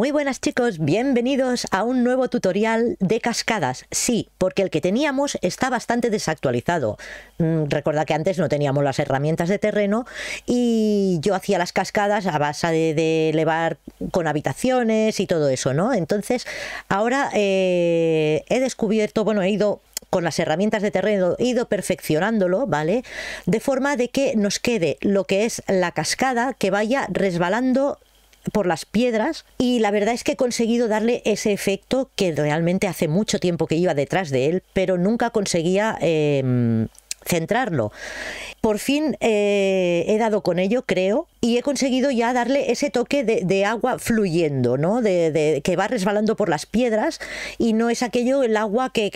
Muy buenas chicos, bienvenidos a un nuevo tutorial de cascadas. Sí, porque el que teníamos está bastante desactualizado. Mm, recuerda que antes no teníamos las herramientas de terreno y yo hacía las cascadas a base de, elevar con habitaciones y todo eso, ¿no? Entonces, ahora eh, he descubierto, bueno, he ido con las herramientas de terreno he ido perfeccionándolo, ¿vale? De forma de que nos quede lo que es la cascada que vaya resbalando por las piedras y la verdad es que he conseguido darle ese efecto que realmente hace mucho tiempo que iba detrás de él, pero nunca conseguía em, centrarlo. Por fin eh, he dado con ello, creo, y he conseguido ya darle ese toque de, agua fluyendo, ¿no? De, que va resbalando por las piedras y no es aquello el agua que,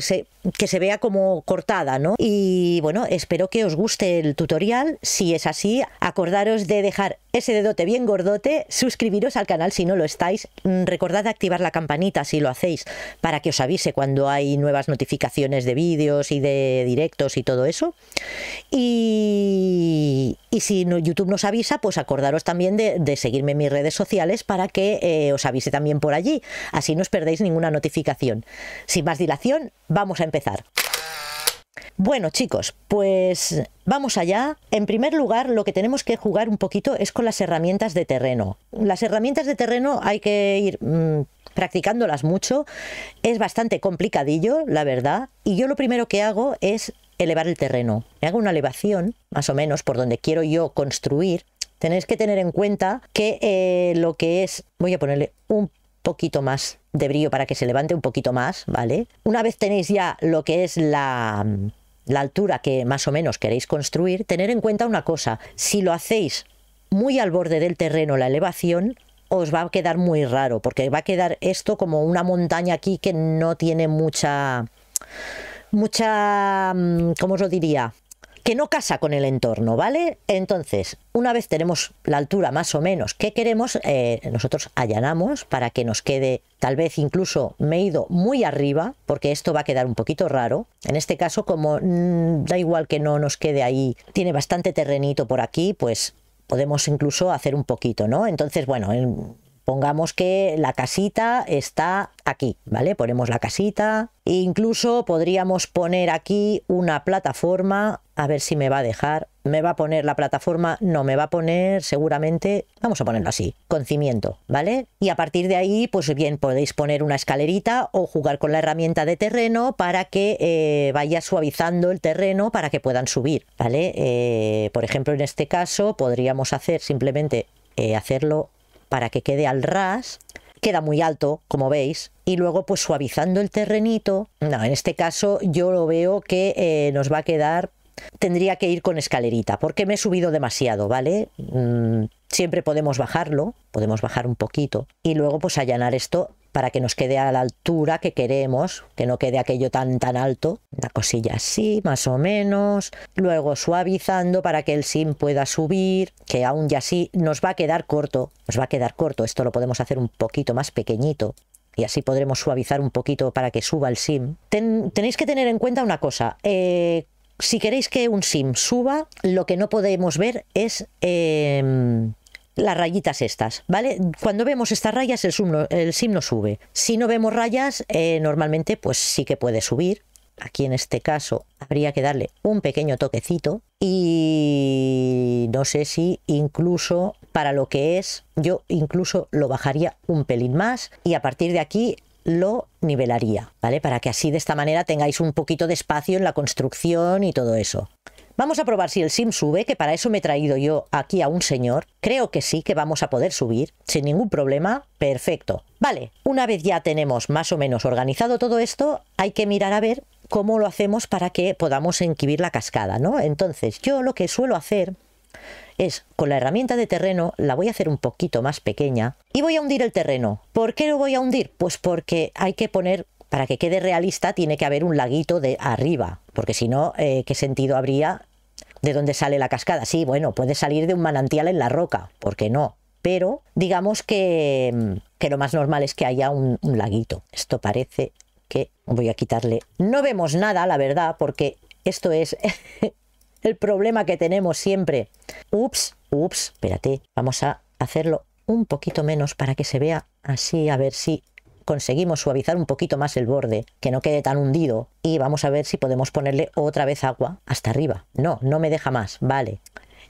se, que se vea como cortada, ¿no? Y bueno, espero que os guste el tutorial. Si es así, acordaros de dejar ese dedote bien gordote, suscribiros al canal si no lo estáis, mm, recordad activar la campanita si lo hacéis para que os avise cuando hay nuevas notificaciones de vídeos y de directos y todo eso. Y, y si no, YouTube nos avisa, pues acordaros también de, seguirme en mis redes sociales para que eh, os avise también por allí. Así no os perdéis ninguna notificación. Sin más dilación, vamos a empezar. Bueno chicos, pues vamos allá. En primer lugar, lo que tenemos que jugar un poquito es con las herramientas de terreno. Las herramientas de terreno hay que ir mm, practicándolas mucho. Es bastante complicadillo, la verdad. Y yo lo primero que hago es elevar el terreno, me hago una elevación, más o menos, por donde quiero yo construir, tenéis que tener en cuenta que eh, lo que es, voy a ponerle un poquito más de brillo para que se levante un poquito más, ¿vale? Una vez tenéis ya lo que es la, la altura que más o menos queréis construir, tener en cuenta una cosa, si lo hacéis muy al borde del terreno la elevación, os va a quedar muy raro, porque va a quedar esto como una montaña aquí que no tiene mucha mucha, mm, ¿cómo os lo diría? que no casa con el entorno, ¿vale? Entonces, una vez tenemos la altura más o menos que queremos, eh, nosotros allanamos para que nos quede, tal vez incluso me he ido muy arriba, porque esto va a quedar un poquito raro. En este caso, como mm, da igual que no nos quede ahí, tiene bastante terrenito por aquí, pues podemos incluso hacer un poquito, ¿no? Entonces, bueno, en, Pongamos que la casita está aquí, ¿vale? Ponemos la casita. E incluso podríamos poner aquí una plataforma, a ver si me va a dejar. Me va a poner la plataforma, no, me va a poner seguramente, vamos a ponerlo así, con cimiento, ¿vale? Y a partir de ahí, pues bien, podéis poner una escalerita o jugar con la herramienta de terreno para que eh, vaya suavizando el terreno para que puedan subir, ¿vale? Eh, por ejemplo, en este caso podríamos hacer simplemente eh, hacerlo para que quede al ras, queda muy alto, como veis, y luego pues suavizando el terrenito, en este caso yo lo veo que eh, nos va a quedar, tendría que ir con escalerita, porque me he subido demasiado, ¿vale? Mm, siempre podemos bajarlo, podemos bajar un poquito, y luego pues allanar esto para que nos quede a la altura que queremos, que no quede aquello tan tan alto, una cosilla así, más o menos, luego suavizando para que el sim pueda subir, que aún ya así nos va a quedar corto, nos va a quedar corto, esto lo podemos hacer un poquito más pequeñito, y así podremos suavizar un poquito para que suba el sim. tenéis que tener en cuenta una cosa. Eh, si queréis que un sim suba, lo que no podemos ver es em, las rayitas estas, ¿vale? Cuando vemos estas rayas el, el signo sube. Si no vemos rayas, eh, normalmente pues sí que puede subir. Aquí en este caso habría que darle un pequeño toquecito y no sé si incluso para lo que es, yo incluso lo bajaría un pelín más y a partir de aquí lo nivelaría, ¿vale? Para que así de esta manera tengáis un poquito de espacio en la construcción y todo eso. Vamos a probar si el sim sube, que para eso me he traído yo aquí a un señor. Creo que sí, que vamos a poder subir, sin ningún problema. Perfecto. Vale, una vez ya tenemos más o menos organizado todo esto, hay que mirar a ver cómo lo hacemos para que podamos inquibir la cascada, ¿no? Entonces, yo lo que suelo hacer es con la herramienta de terreno la voy a hacer un poquito más pequeña y voy a hundir el terreno. ¿Por qué lo voy a hundir? Pues porque hay que poner, para que quede realista, tiene que haber un laguito de arriba porque si no, eh, ¿qué sentido habría de dónde sale la cascada? Sí, bueno, puede salir de un manantial en la roca, ¿por qué no? Pero digamos que, mm, que lo más normal es que haya un, un laguito. Esto parece que voy a quitarle. No vemos nada, la verdad, porque esto es el problema que tenemos siempre. Ups, ups, espérate, vamos a hacerlo un poquito menos para que se vea así, a ver si conseguimos suavizar un poquito más el borde, que no quede tan hundido, y vamos a ver si podemos ponerle otra vez agua hasta arriba. No, no me deja más, vale.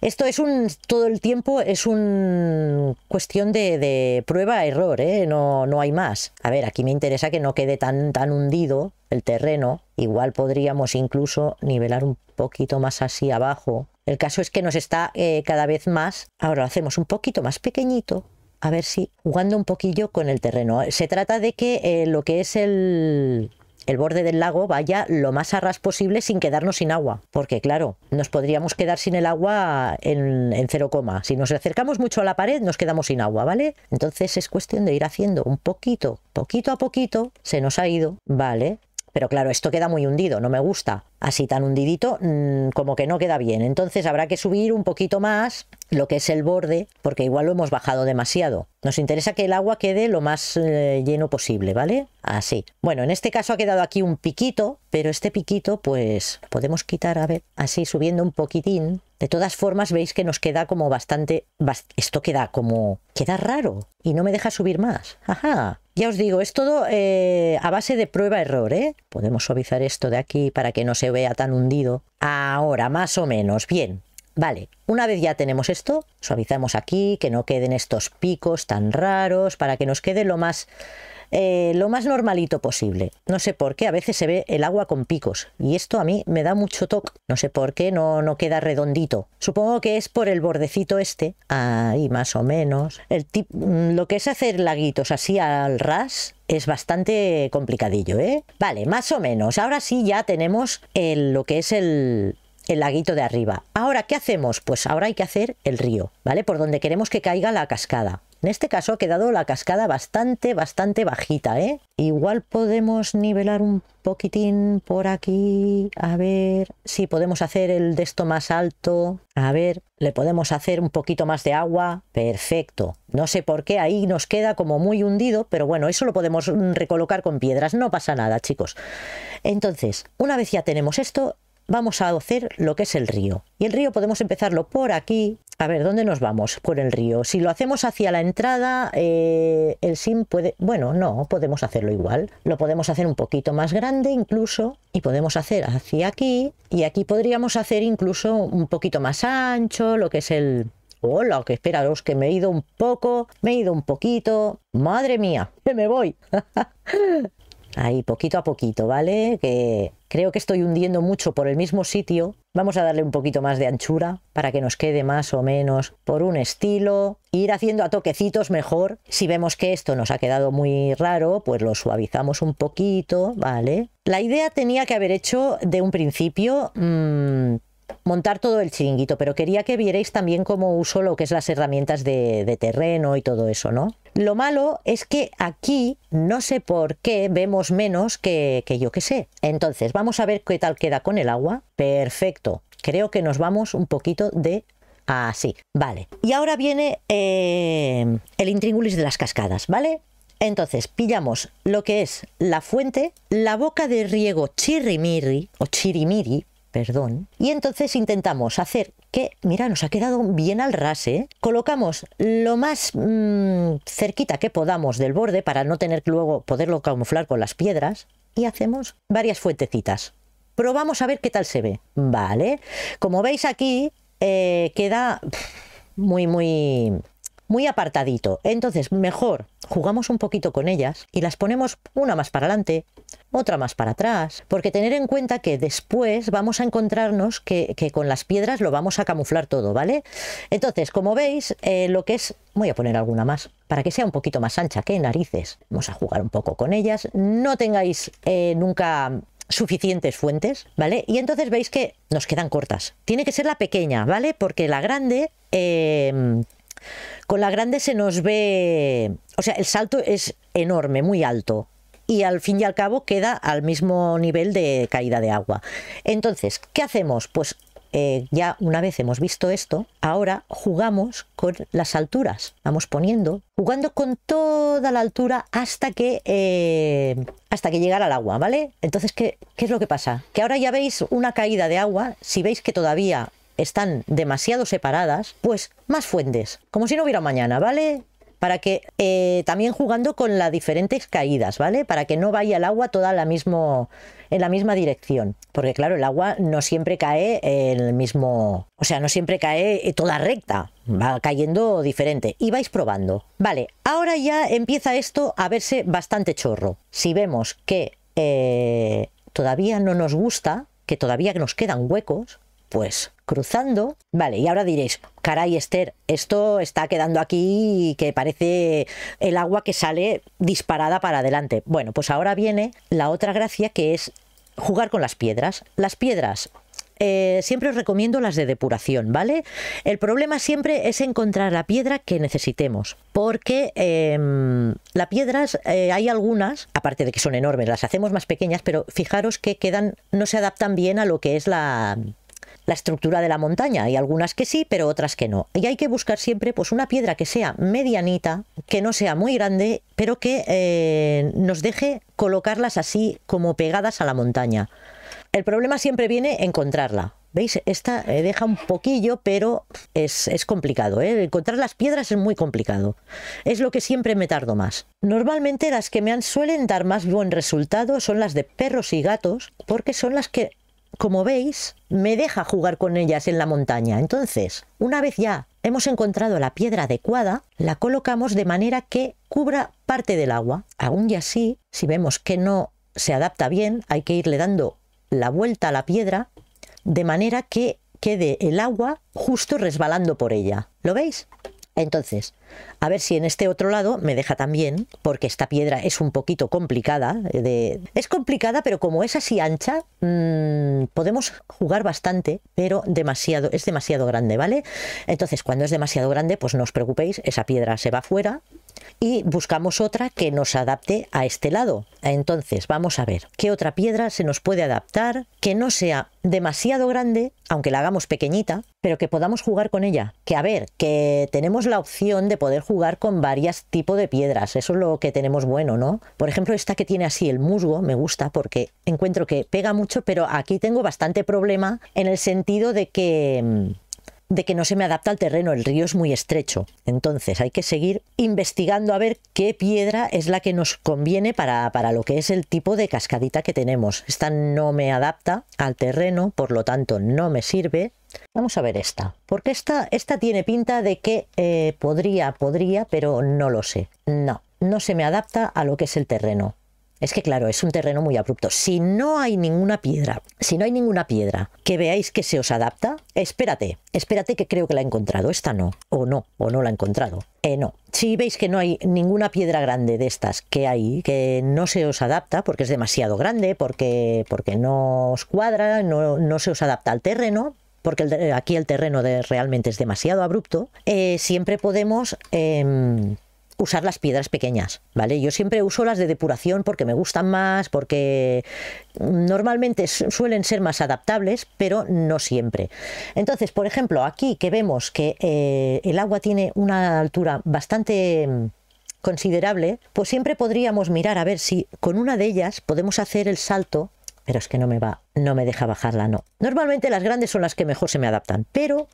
Esto es un, todo el tiempo es un cuestión de, de prueba-error, ¿eh? no, no hay más. A ver, aquí me interesa que no quede tan, tan hundido el terreno. Igual podríamos incluso nivelar un poquito más así abajo. El caso es que nos está eh, cada vez más, ahora lo hacemos un poquito más pequeñito a ver si jugando un poquillo con el terreno. Se trata de que eh, lo que es el, el borde del lago vaya lo más arras posible sin quedarnos sin agua, porque claro, nos podríamos quedar sin el agua en, en, cero coma. Si nos acercamos mucho a la pared, nos quedamos sin agua, ¿vale? Entonces es cuestión de ir haciendo un poquito, poquito a poquito, se nos ha ido, ¿vale? Pero claro, esto queda muy hundido, no me gusta. Así tan hundidito, mm, como que no queda bien. Entonces habrá que subir un poquito más lo que es el borde, porque igual lo hemos bajado demasiado. Nos interesa que el agua quede lo más eh, lleno posible, ¿vale? Así. Bueno, en este caso ha quedado aquí un piquito, pero este piquito pues podemos quitar, a ver, así subiendo un poquitín. De todas formas veis que nos queda como bastante... esto queda como... queda raro y no me deja subir más. Ajá. Ya os digo, es todo eh, a base de prueba-error, ¿eh? Podemos suavizar esto de aquí para que no se vea tan hundido. Ahora, más o menos, bien. Vale, una vez ya tenemos esto, suavizamos aquí, que no queden estos picos tan raros, para que nos quede lo más, eh, lo más normalito posible. No sé por qué, a veces se ve el agua con picos, y esto a mí me da mucho toque. No sé por qué no, no queda redondito. Supongo que es por el bordecito este, ahí más o menos. El mm, lo que es hacer laguitos así al ras, es bastante complicadillo, ¿eh? Vale, más o menos. Ahora sí ya tenemos el, lo que es el, el laguito de arriba. Ahora, ¿qué hacemos? Pues ahora hay que hacer el río, ¿vale? Por donde queremos que caiga la cascada. En este caso ha quedado la cascada bastante, bastante bajita, ¿eh? Igual podemos nivelar un poquitín por aquí. A ver si podemos hacer el de esto más alto. A ver, le podemos hacer un poquito más de agua. Perfecto. No sé por qué ahí nos queda como muy hundido, pero bueno, eso lo podemos recolocar con piedras. No pasa nada, chicos. Entonces, una vez ya tenemos esto, vamos a hacer lo que es el río. Y el río podemos empezarlo por aquí. A ver, ¿dónde nos vamos? Por el río. Si lo hacemos hacia la entrada, eh, el sim puede... Bueno, no, podemos hacerlo igual. Lo podemos hacer un poquito más grande incluso y podemos hacer hacia aquí. Y aquí podríamos hacer incluso un poquito más ancho, lo que es el... Hola, que esperaros, que me he ido un poco, me he ido un poquito. Madre mía, que me voy. Ahí, poquito a poquito, ¿vale? Que Creo que estoy hundiendo mucho por el mismo sitio. Vamos a darle un poquito más de anchura para que nos quede más o menos por un estilo. Ir haciendo a toquecitos mejor. Si vemos que esto nos ha quedado muy raro, pues lo suavizamos un poquito, ¿vale? La idea tenía que haber hecho de un principio... Mm, montar todo el chinguito, pero quería que vierais también cómo uso lo que es las herramientas de terreno y todo eso, ¿no? Lo malo es que aquí no sé por qué vemos menos que, que yo que sé. Entonces, vamos a ver qué tal queda con el agua. Perfecto. Creo que nos vamos un poquito de así. Vale. Y ahora viene eh, el intríngulis de las cascadas, ¿vale? Entonces, pillamos lo que es la fuente, la boca de riego chirrimiri o chirimiri, perdón. Y entonces intentamos hacer que, mira, nos ha quedado bien al rase, ¿eh? Colocamos lo más mm, cerquita que podamos del borde para no tener que luego poderlo camuflar con las piedras y hacemos varias fuentecitas. Probamos a ver qué tal se ve. Vale. Como veis aquí, eh, queda muy, muy muy apartadito. Entonces, mejor jugamos un poquito con ellas y las ponemos una más para adelante, otra más para atrás, porque tener en cuenta que después vamos a encontrarnos que, con las piedras lo vamos a camuflar todo, ¿vale? Entonces, como veis, eh, lo que es... Voy a poner alguna más, para que sea un poquito más ancha, que narices. Vamos a jugar un poco con ellas. No tengáis eh, nunca suficientes fuentes, ¿vale? Y entonces veis que nos quedan cortas. Tiene que ser la pequeña, ¿vale? Porque la grande eh, con la grande se nos ve, o sea, el salto es enorme, muy alto. Y al fin y al cabo queda al mismo nivel de caída de agua. Entonces, ¿qué hacemos? Pues eh, ya una vez hemos visto esto, ahora jugamos con las alturas. Vamos poniendo, jugando con toda la altura hasta que, eh, hasta que llegara al agua, ¿vale? Entonces, ¿qué, ¿qué es lo que pasa? Que ahora ya veis una caída de agua. Si veis que todavía están demasiado separadas, pues más fuentes, como si no hubiera mañana, ¿vale? Para que eh, también jugando con las diferentes caídas, ¿vale? Para que no vaya el agua toda la mismo, en la misma dirección. Porque claro, el agua no siempre cae en el mismo, o sea, no siempre cae eh, toda recta, va cayendo diferente y vais probando. Vale, ahora ya empieza esto a verse bastante chorro. Si vemos que eh, todavía no nos gusta, que todavía nos quedan huecos, pues cruzando. Vale, y ahora diréis, caray Esther, esto está quedando aquí que parece el agua que sale disparada para adelante. Bueno, pues ahora viene la otra gracia que es jugar con las piedras. Las piedras eh, siempre os recomiendo las de depuración, ¿vale? El problema siempre es encontrar la piedra que necesitemos, porque em, las piedras eh, hay algunas, aparte de que son enormes, las hacemos más pequeñas, pero fijaros que quedan, no se adaptan bien a lo que es la, la estructura de la montaña. Hay algunas que sí, pero otras que no. Y hay que buscar siempre pues, una piedra que sea medianita, que no sea muy grande, pero que eh, nos deje colocarlas así como pegadas a la montaña. El problema siempre viene encontrarla. ¿Veis? Esta eh, deja un poquillo, pero es, complicado. ¿eh? Encontrar las piedras es muy complicado. Es lo que siempre me tardo más. Normalmente las que me han, suelen dar más buen resultado son las de perros y gatos, porque son las que como veis, me deja jugar con ellas en la montaña. Entonces, una vez ya hemos encontrado la piedra adecuada, la colocamos de manera que cubra parte del agua. Aún y así, si vemos que no se adapta bien, hay que irle dando la vuelta a la piedra de manera que quede el agua justo resbalando por ella. ¿Lo veis? Entonces, a ver si en este otro lado me deja también, porque esta piedra es un poquito complicada. Eh, de... Es complicada, pero como es así ancha, mm, podemos jugar bastante, pero demasiado, es demasiado grande, ¿vale? Entonces, cuando es demasiado grande, pues no os preocupéis, esa piedra se va fuera y buscamos otra que nos adapte a este lado. Entonces, vamos a ver qué otra piedra se nos puede adaptar que no sea demasiado grande, aunque la hagamos pequeñita, pero que podamos jugar con ella. Que a ver, que tenemos la opción de poder jugar con varios tipos de piedras, eso es lo que tenemos bueno, ¿no? Por ejemplo, esta que tiene así el musgo me gusta porque encuentro que pega mucho, pero aquí tengo bastante problema en el sentido de que mm, de que no se me adapta al terreno, el río es muy estrecho. Entonces hay que seguir investigando a ver qué piedra es la que nos conviene para, para lo que es el tipo de cascadita que tenemos. Esta no me adapta al terreno, por lo tanto no me sirve. Vamos a ver esta, porque esta, esta tiene pinta de que eh, podría, podría, pero no lo sé. No, no se me adapta a lo que es el terreno. Es que claro, es un terreno muy abrupto. Si no hay ninguna piedra, si no hay ninguna piedra que veáis que se os adapta, espérate, espérate que creo que la he encontrado. Esta no, o no, o no la he encontrado. Eh, no. Si veis que no hay ninguna piedra grande de estas que hay, que no se os adapta porque es demasiado grande, porque, porque no os cuadra, no, no se os adapta al terreno, porque aquí el terreno de, realmente es demasiado abrupto, eh, siempre podemos em, usar las piedras pequeñas, ¿vale? Yo siempre uso las de depuración porque me gustan más, porque normalmente suelen ser más adaptables, pero no siempre. Entonces, por ejemplo, aquí que vemos que eh, el agua tiene una altura bastante mm, considerable, pues siempre podríamos mirar a ver si con una de ellas podemos hacer el salto pero es que no me va, no me deja bajarla, no. Normalmente las grandes son las que mejor se me adaptan, pero,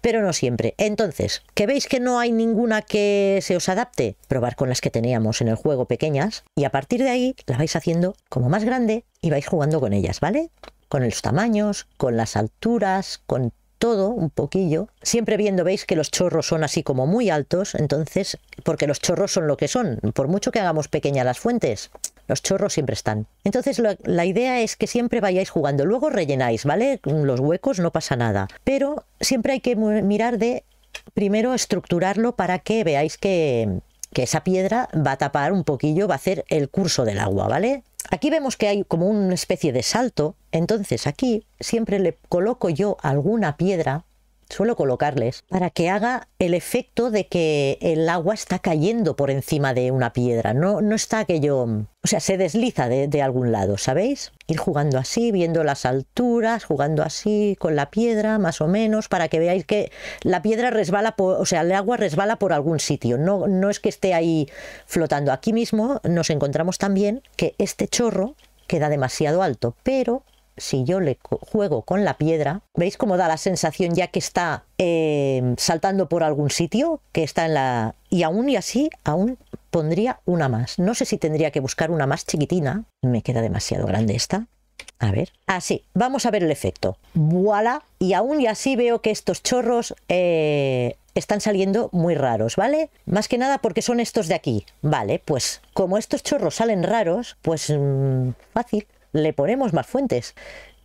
pero no siempre. Entonces, que veis que no hay ninguna que se os adapte, probar con las que teníamos en el juego pequeñas y a partir de ahí la vais haciendo como más grande y vais jugando con ellas, ¿vale? Con los tamaños, con las alturas, con todo un poquillo, siempre viendo, veis que los chorros son así como muy altos, entonces, porque los chorros son lo que son, por mucho que hagamos pequeñas las fuentes, los chorros siempre están. Entonces la idea es que siempre vayáis jugando. Luego rellenáis, ¿vale? Los huecos no pasa nada. Pero siempre hay que mirar de primero estructurarlo para que veáis que, que esa piedra va a tapar un poquillo, va a hacer el curso del agua, ¿vale? Aquí vemos que hay como una especie de salto, entonces aquí siempre le coloco yo alguna piedra suelo colocarles para que haga el efecto de que el agua está cayendo por encima de una piedra, no, no está aquello, o sea, se desliza de, algún lado, ¿sabéis? Ir jugando así, viendo las alturas, jugando así con la piedra, más o menos, para que veáis que la piedra resbala, o sea, el agua resbala por algún sitio, no, no es que esté ahí flotando. Aquí mismo nos encontramos también que este chorro queda demasiado alto, pero si yo le juego con la piedra, ¿veis cómo da la sensación ya que está em, saltando por algún sitio? Que está en la... Y aún y así, aún pondría una más. No sé si tendría que buscar una más chiquitina. Me queda demasiado grande esta. A ver. Así, ah, vamos a ver el efecto. ¡Voilà! Y aún y así veo que estos chorros eh, están saliendo muy raros, ¿vale? Más que nada porque son estos de aquí. Vale, pues como estos chorros salen raros, pues mm, fácil le ponemos más fuentes.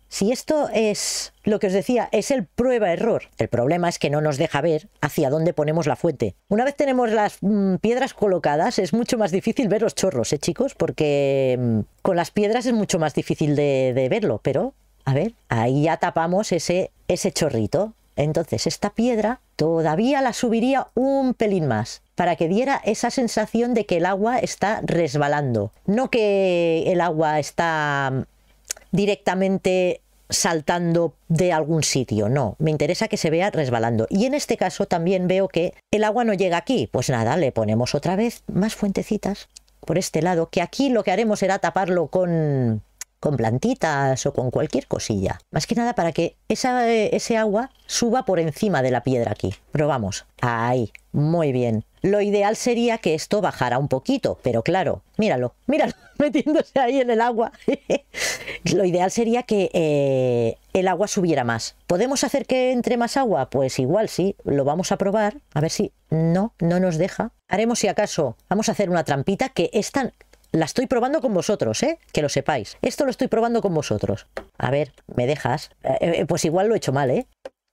Si esto es lo que os decía, es el prueba-error. El problema es que no nos deja ver hacia dónde ponemos la fuente. Una vez tenemos las mm, piedras colocadas, es mucho más difícil ver los chorros, ¿eh, chicos? Porque mm, con las piedras es mucho más difícil de, de, verlo, pero, a ver, ahí ya tapamos ese, ese chorrito. Entonces, esta piedra todavía la subiría un pelín más para que diera esa sensación de que el agua está resbalando. No que el agua está mm, directamente saltando de algún sitio, no, me interesa que se vea resbalando. Y en este caso también veo que el agua no llega aquí, pues nada, le ponemos otra vez más fuentecitas por este lado, que aquí lo que haremos será taparlo con, con plantitas o con cualquier cosilla, más que nada para que esa, eh, ese agua suba por encima de la piedra aquí. Probamos, ahí, muy bien. Lo ideal sería que esto bajara un poquito, pero claro, míralo, míralo, metiéndose ahí en el agua. Lo ideal sería que eh, el agua subiera más. ¿Podemos hacer que entre más agua? Pues igual sí, lo vamos a probar, a ver si no, no nos deja. Haremos si acaso, vamos a hacer una trampita que esta, La estoy probando con vosotros, ¿eh? Que lo sepáis. Esto lo estoy probando con vosotros. A ver, ¿me dejas? Eh, eh, pues igual lo he hecho mal, ¿eh?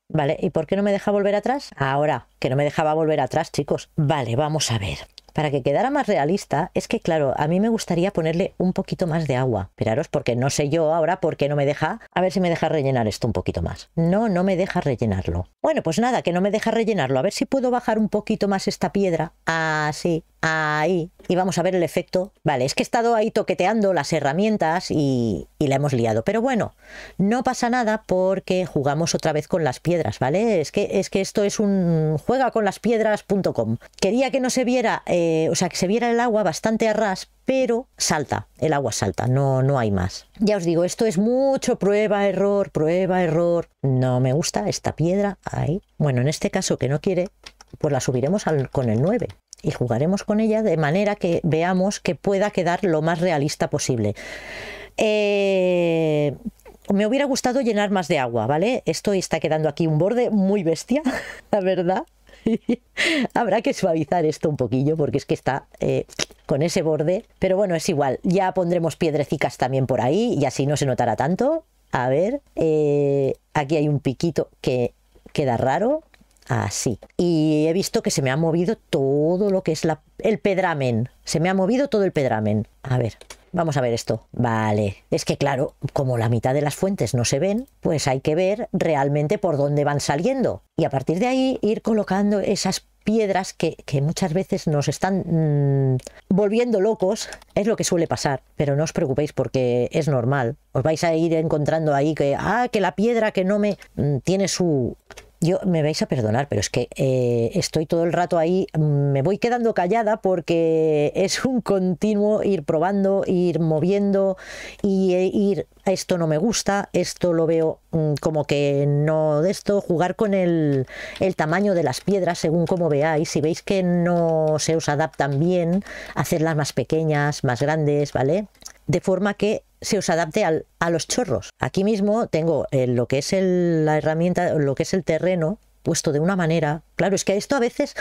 Vale, ¿y por qué no me deja volver atrás? Ahora, que no me dejaba volver atrás, chicos. Vale, vamos a ver. Para que quedara más realista, es que claro, a mí me gustaría ponerle un poquito más de agua. Esperaros, porque no sé yo ahora por qué no me deja. A ver si me deja rellenar esto un poquito más. No, no me deja rellenarlo. Bueno, pues nada, que no me deja rellenarlo. A ver si puedo bajar un poquito más esta piedra. Así. Ah, ahí y vamos a ver el efecto. Vale, es que he estado ahí toqueteando las herramientas y, la hemos liado. Pero bueno, no pasa nada porque jugamos otra vez con las piedras, ¿vale? Es que, es que esto es un juega con las Quería que no se viera, eh, o sea, que se viera el agua bastante a ras, pero salta, el agua salta, no, no hay más. Ya os digo, esto es mucho prueba, error, prueba, error. No me gusta esta piedra, ahí. Bueno, en este caso que no quiere, pues la subiremos con el 9 y jugaremos con ella de manera que veamos que pueda quedar lo más realista posible. Eh, me hubiera gustado llenar más de agua, ¿vale? Esto está quedando aquí un borde muy bestia, la verdad. Habrá que suavizar esto un poquillo porque es que está eh, con ese borde. Pero bueno, es igual. Ya pondremos piedrecicas también por ahí y así no se notará tanto. A ver, eh, aquí hay un piquito que queda raro así. Y he visto que se me ha movido todo lo que es la, el pedramen. Se me ha movido todo el pedramen. A ver, vamos a ver esto. Vale, es que claro, como la mitad de las fuentes no se ven, pues hay que ver realmente por dónde van saliendo. Y a partir de ahí ir colocando esas piedras que, muchas veces nos están mm, volviendo locos, es lo que suele pasar, pero no os preocupéis porque es normal, os vais a ir encontrando ahí que, ah, que la piedra que no me mm, tiene su, yo me vais a perdonar, pero es que eh, estoy todo el rato ahí, mm, me voy quedando callada porque es un continuo ir probando, ir moviendo y eh, ir, esto no me gusta, esto lo veo mm, como que no de esto, jugar con el, el tamaño de las piedras según como veáis, si veis que no se os adaptan bien, hacerlas más pequeñas, más grandes, ¿vale? De forma que se os adapte al, a los chorros. Aquí mismo tengo eh, lo que es la herramienta, lo que es el terreno puesto de una manera. Claro, es que esto a veces,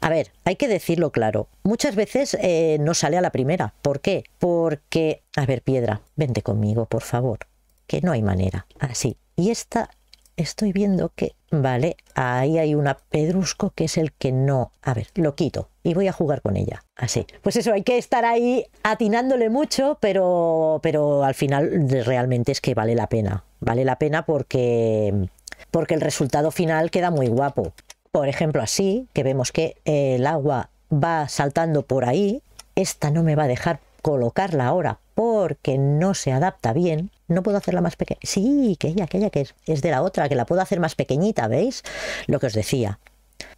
a ver, hay que decirlo claro. Muchas veces eh, no sale a la primera. ¿Por qué? Porque, a ver, piedra, vente conmigo, por favor, que no hay manera. Así. Y esta estoy viendo que, vale, ahí hay una pedrusco que es el que no. A ver, lo quito y voy a jugar con ella. Así. Ah, pues eso, hay que estar ahí atinándole mucho, pero, pero al final realmente es que vale la pena. Vale la pena porque, porque el resultado final queda muy guapo. Por ejemplo, así, que vemos que el agua va saltando por ahí, esta no me va a dejar colocarla ahora porque no se adapta bien, no puedo hacerla más pequeña. Sí, que ella, que ella, que es, es de la otra, que la puedo hacer más pequeñita, ¿veis? Lo que os decía.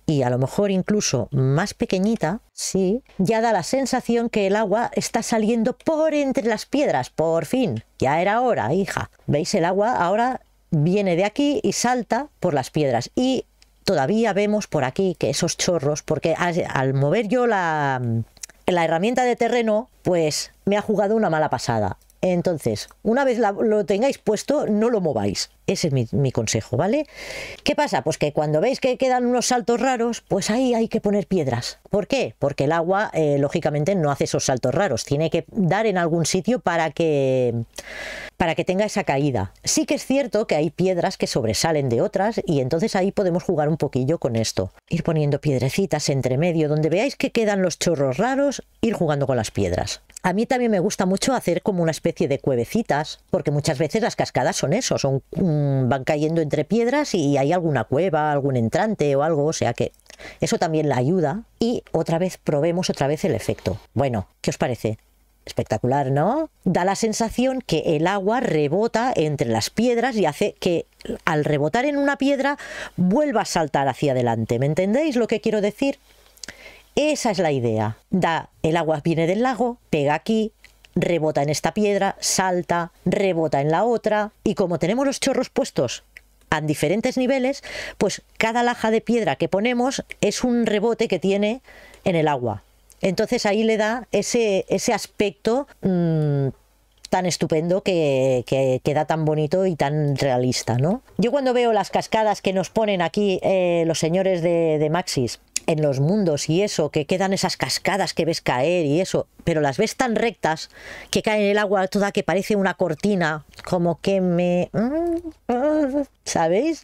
Y a lo mejor incluso más pequeñita, sí, ya da la sensación que el agua está saliendo por entre las piedras, por fin. Ya era hora, hija. ¿Veis? El agua ahora viene de aquí y salta por las piedras. Y todavía vemos por aquí que esos chorros, porque al mover yo la, la herramienta de terreno, pues me ha jugado una mala pasada. Entonces, una vez lo tengáis puesto, no lo mováis. Ese es mi, consejo, ¿vale? ¿Qué pasa? Pues que cuando veis que quedan unos saltos raros, pues ahí hay que poner piedras. ¿Por qué? Porque el agua, eh, lógicamente, no hace esos saltos raros. Tiene que dar en algún sitio para que, para que tenga esa caída. Sí que es cierto que hay piedras que sobresalen de otras y entonces ahí podemos jugar un poquillo con esto. Ir poniendo piedrecitas entre medio, donde veáis que quedan los chorros raros, ir jugando con las piedras. A mí también me gusta mucho hacer como una especie de cuevecitas, porque muchas veces las cascadas son eso, son van cayendo entre piedras y hay alguna cueva, algún entrante o algo, o sea que eso también la ayuda. Y otra vez probemos otra vez el efecto. Bueno, ¿qué os parece? Espectacular, ¿no? Da la sensación que el agua rebota entre las piedras y hace que al rebotar en una piedra vuelva a saltar hacia adelante. ¿Me entendéis lo que quiero decir? Esa es la idea. Da, el agua viene del lago, pega aquí, rebota en esta piedra, salta, rebota en la otra, y como tenemos los chorros puestos a diferentes niveles, pues cada laja de piedra que ponemos es un rebote que tiene en el agua. Entonces ahí le da ese, ese aspecto mm, tan estupendo que, queda tan bonito y tan realista. ¿no? Yo cuando veo las cascadas que nos ponen aquí eh, los señores de Maxis, en los mundos y eso, que quedan esas cascadas que ves caer y eso, pero las ves tan rectas que cae en el agua toda que parece una cortina, como que me... Mm, ¿Sabéis?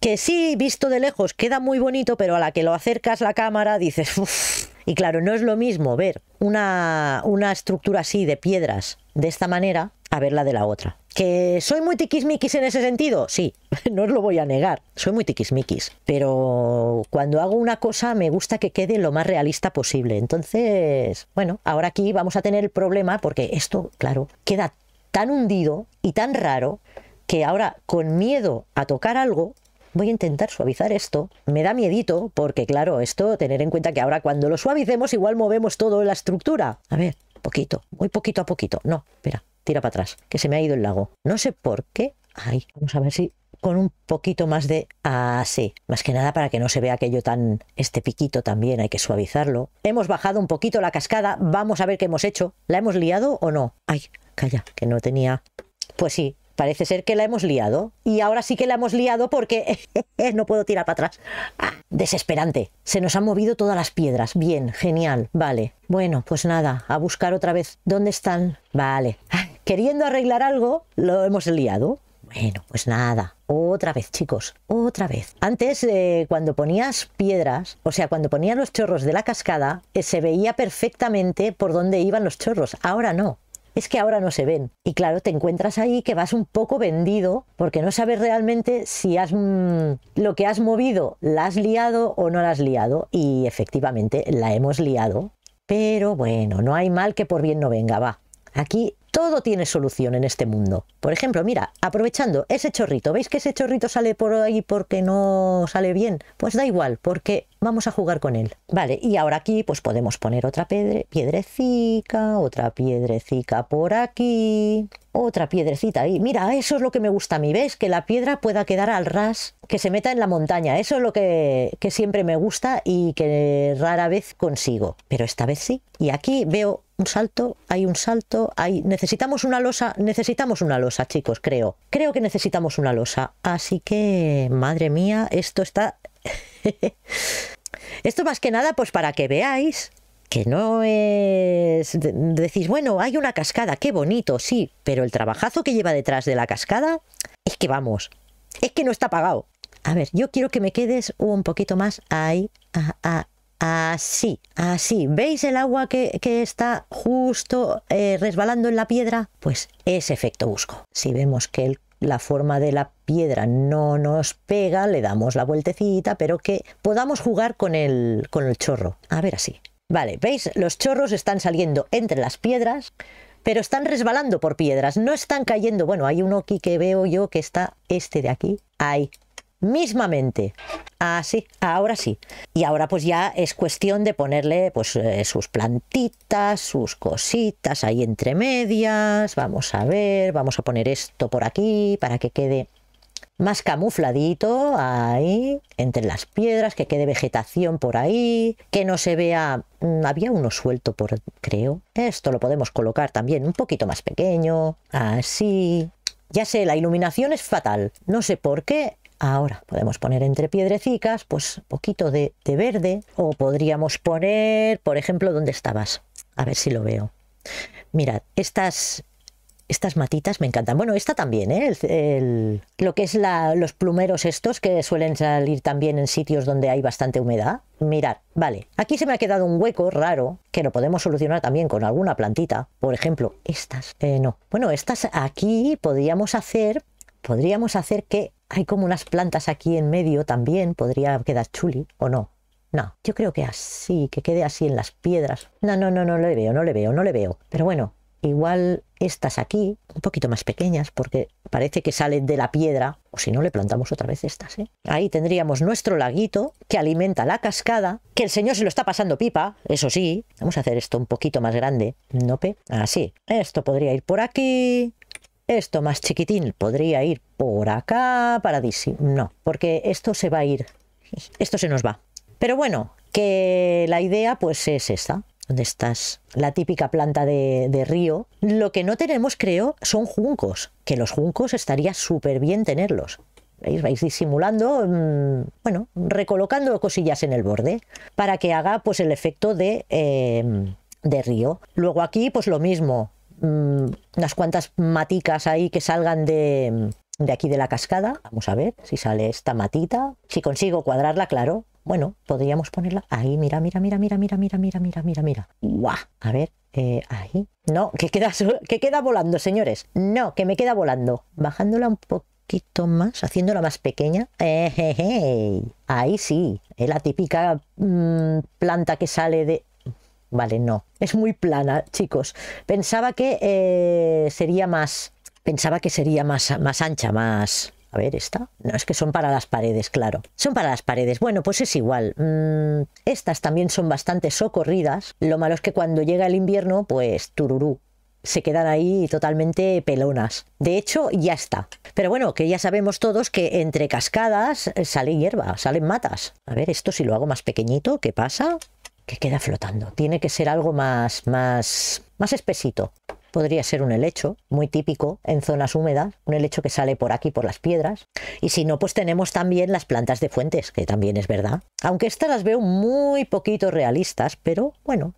Que sí, visto de lejos, queda muy bonito, pero a la que lo acercas la cámara dices... Y claro, no es lo mismo ver una, una estructura así de piedras de esta manera a verla de la otra. ¿Que soy muy tiquismiquis en ese sentido? Sí, no os lo voy a negar, soy muy tiquismiquis. Pero cuando hago una cosa me gusta que quede lo más realista posible. Entonces, bueno, ahora aquí vamos a tener el problema porque esto, claro, queda tan hundido y tan raro que ahora con miedo a tocar algo voy a intentar suavizar esto. Me da miedito, porque claro, esto, tener en cuenta que ahora cuando lo suavicemos igual movemos toda la estructura. A ver, poquito, muy poquito a poquito. No, espera, tira para atrás, que se me ha ido el lago. No sé por qué. Ay, vamos a ver si con un poquito más de así, más que nada para que no se vea aquello tan este piquito también hay que suavizarlo. Hemos bajado un poquito la cascada, vamos a ver qué hemos hecho. ¿La hemos liado o no? Ay, calla, que no tenía. Pues sí, parece ser que la hemos liado y ahora sí que la hemos liado porque no puedo tirar para atrás. Ah, desesperante. Se nos han movido todas las piedras. Bien, genial. Vale. Bueno, pues nada, a buscar otra vez. ¿Dónde están? Vale queriendo arreglar algo, lo hemos liado. Bueno, pues nada, otra vez, chicos, otra vez. Antes, eh, cuando ponías piedras, o sea, cuando ponías los chorros de la cascada, eh, se veía perfectamente por dónde iban los chorros. Ahora no. Es que ahora no se ven. Y claro, te encuentras ahí que vas un poco vendido porque no sabes realmente si has mm, lo que has movido la has liado o no la has liado. Y efectivamente la hemos liado. Pero bueno, no hay mal que por bien no venga, va. Aquí todo tiene solución en este mundo. Por ejemplo, mira, aprovechando ese chorrito, ¿veis que ese chorrito sale por ahí porque no sale bien? Pues da igual, porque vamos a jugar con él. Vale, y ahora aquí pues podemos poner otra piedrecica, otra piedrecica por aquí, otra piedrecita ahí. Mira, eso es lo que me gusta a mí, ¿Veis Que la piedra pueda quedar al ras que se meta en la montaña. Eso es lo que, siempre me gusta y que rara vez consigo. Pero esta vez sí. Y aquí veo un salto, hay un salto, hay necesitamos una losa, necesitamos una losa, chicos, creo. Creo que necesitamos una losa. Así que, madre mía, esto está Esto más que nada pues para que veáis que no es decís, bueno, hay una cascada, qué bonito, sí, pero el trabajazo que lleva detrás de la cascada es que vamos, es que no está pagado. A ver, yo quiero que me quedes un poquito más ahí, Así, así. ¿Veis el agua que, está justo eh, resbalando en la piedra? Pues ese efecto busco. Si vemos que la forma de la piedra no nos pega, le damos la vueltecita, pero que podamos jugar con el, con el chorro. A ver así. Vale, ¿veis? Los chorros están saliendo entre las piedras pero están resbalando por piedras, no están cayendo. Bueno, hay uno aquí que veo yo que está este de aquí. Ahí, mismamente. Así, ah, ahora sí. Y ahora pues ya es cuestión de ponerle pues eh, sus plantitas, sus cositas ahí entre medias. Vamos a ver, vamos a poner esto por aquí para que quede más camufladito ahí entre las piedras, que quede vegetación por ahí, que no se vea... Mm, había uno suelto por, creo. Esto lo podemos colocar también un poquito más pequeño, así. Ya sé, la iluminación es fatal. No sé por qué Ahora podemos poner entre piedrecicas, pues poquito de, verde, o podríamos poner, por ejemplo, ¿dónde estabas? A ver si lo veo. Mirad, estas estas matitas me encantan. Bueno, esta también, ¿eh? el, lo que es la, los plumeros estos que suelen salir también en sitios donde hay bastante humedad. Mirad, vale, aquí se me ha quedado un hueco raro que lo podemos solucionar también con alguna plantita. Por ejemplo, estas. Eh, no, bueno, estas aquí podríamos hacer, podríamos hacer que hay como unas plantas aquí en medio también, podría quedar chuli o no. No, yo creo que así, que quede así en las piedras. No, no, no, no le veo, no le veo, no le veo. Pero bueno, igual estas aquí, un poquito más pequeñas, porque parece que salen de la piedra, o si no, le plantamos otra vez estas. ¿eh? Ahí tendríamos nuestro laguito que alimenta la cascada, que el señor se lo está pasando pipa, eso sí. Vamos a hacer esto un poquito más grande, nope. Así. Ah, esto podría ir por aquí, esto más chiquitín podría ir por acá, para paradísimo. No, porque esto se va a ir, esto se nos va. Pero bueno, que la idea pues es esta, donde estás la típica planta de, río. Lo que no tenemos, creo, son juncos, que los juncos estaría súper bien tenerlos. Vais disimulando, mm, bueno, recolocando cosillas en el borde para que haga pues el efecto de, eh, de río. Luego aquí pues lo mismo, Mm, unas cuantas maticas ahí que salgan de, aquí de la cascada. Vamos a ver si sale esta matita. Si consigo cuadrarla, claro. Bueno, podríamos ponerla ahí. Mira, mira, mira, mira, mira, mira, mira, mira, mira, mira. ¡Guau! A ver, eh, ahí. No, que queda, que queda volando, señores. No, que me queda volando. Bajándola un poquito más, haciéndola más pequeña. Eh, ahí sí, es la típica mm, planta que sale de... Vale, no. Es muy plana, chicos. Pensaba que eh, sería más... Pensaba que sería más, más ancha, más... A ver, esta. No, es que son para las paredes, claro. Son para las paredes. Bueno, pues es igual. Mm, estas también son bastante socorridas. Lo malo es que cuando llega el invierno, pues tururú. Se quedan ahí totalmente pelonas. De hecho, ya está. Pero bueno, que ya sabemos todos que entre cascadas eh, sale hierba, salen matas. A ver, esto si lo hago más pequeñito, ¿qué pasa? que queda flotando. Tiene que ser algo más, más, más espesito. Podría ser un helecho, muy típico en zonas húmedas, un helecho que sale por aquí, por las piedras. Y si no, pues tenemos también las plantas de fuentes, que también es verdad. Aunque estas las veo muy poquito realistas, pero bueno,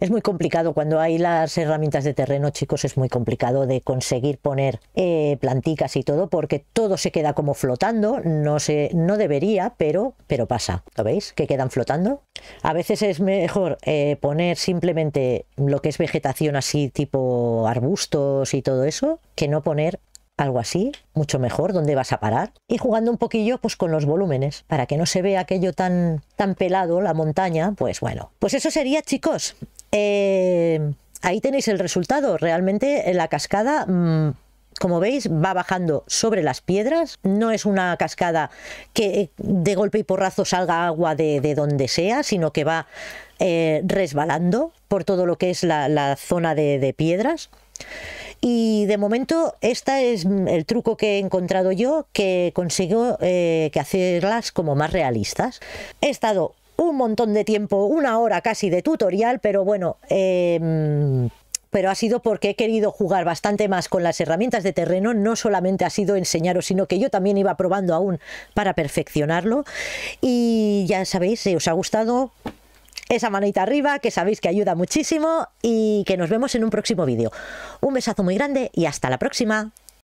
es muy complicado cuando hay las herramientas de terreno, chicos, es muy complicado de conseguir poner eh, planticas y todo, porque todo se queda como flotando, no se, no debería, pero, pero pasa. ¿Lo veis? Que quedan flotando. A veces es mejor eh, poner simplemente lo que es vegetación así, tipo arbustos y todo eso, que no poner algo así, mucho mejor, dónde vas a parar, y jugando un poquillo pues con los volúmenes, para que no se vea aquello tan, tan pelado, la montaña, pues bueno. Pues eso sería, chicos. Eh, ahí tenéis el resultado. Realmente la cascada... Mm, como veis, va bajando sobre las piedras. No es una cascada que eh, de golpe y porrazo salga agua de, de donde sea, sino que va eh, resbalando por todo lo que es la, la zona de, de piedras. Y de momento, este es el truco que he encontrado yo que consigo eh, que hacerlas como más realistas. He estado un montón de tiempo, una hora casi de tutorial, pero bueno, em, pero ha sido porque he querido jugar bastante más con las herramientas de terreno, no solamente ha sido enseñaros, sino que yo también iba probando aún para perfeccionarlo. Y ya sabéis, si os ha gustado, esa manita arriba, que sabéis que ayuda muchísimo y que nos vemos en un próximo vídeo. Un besazo muy grande y hasta la próxima.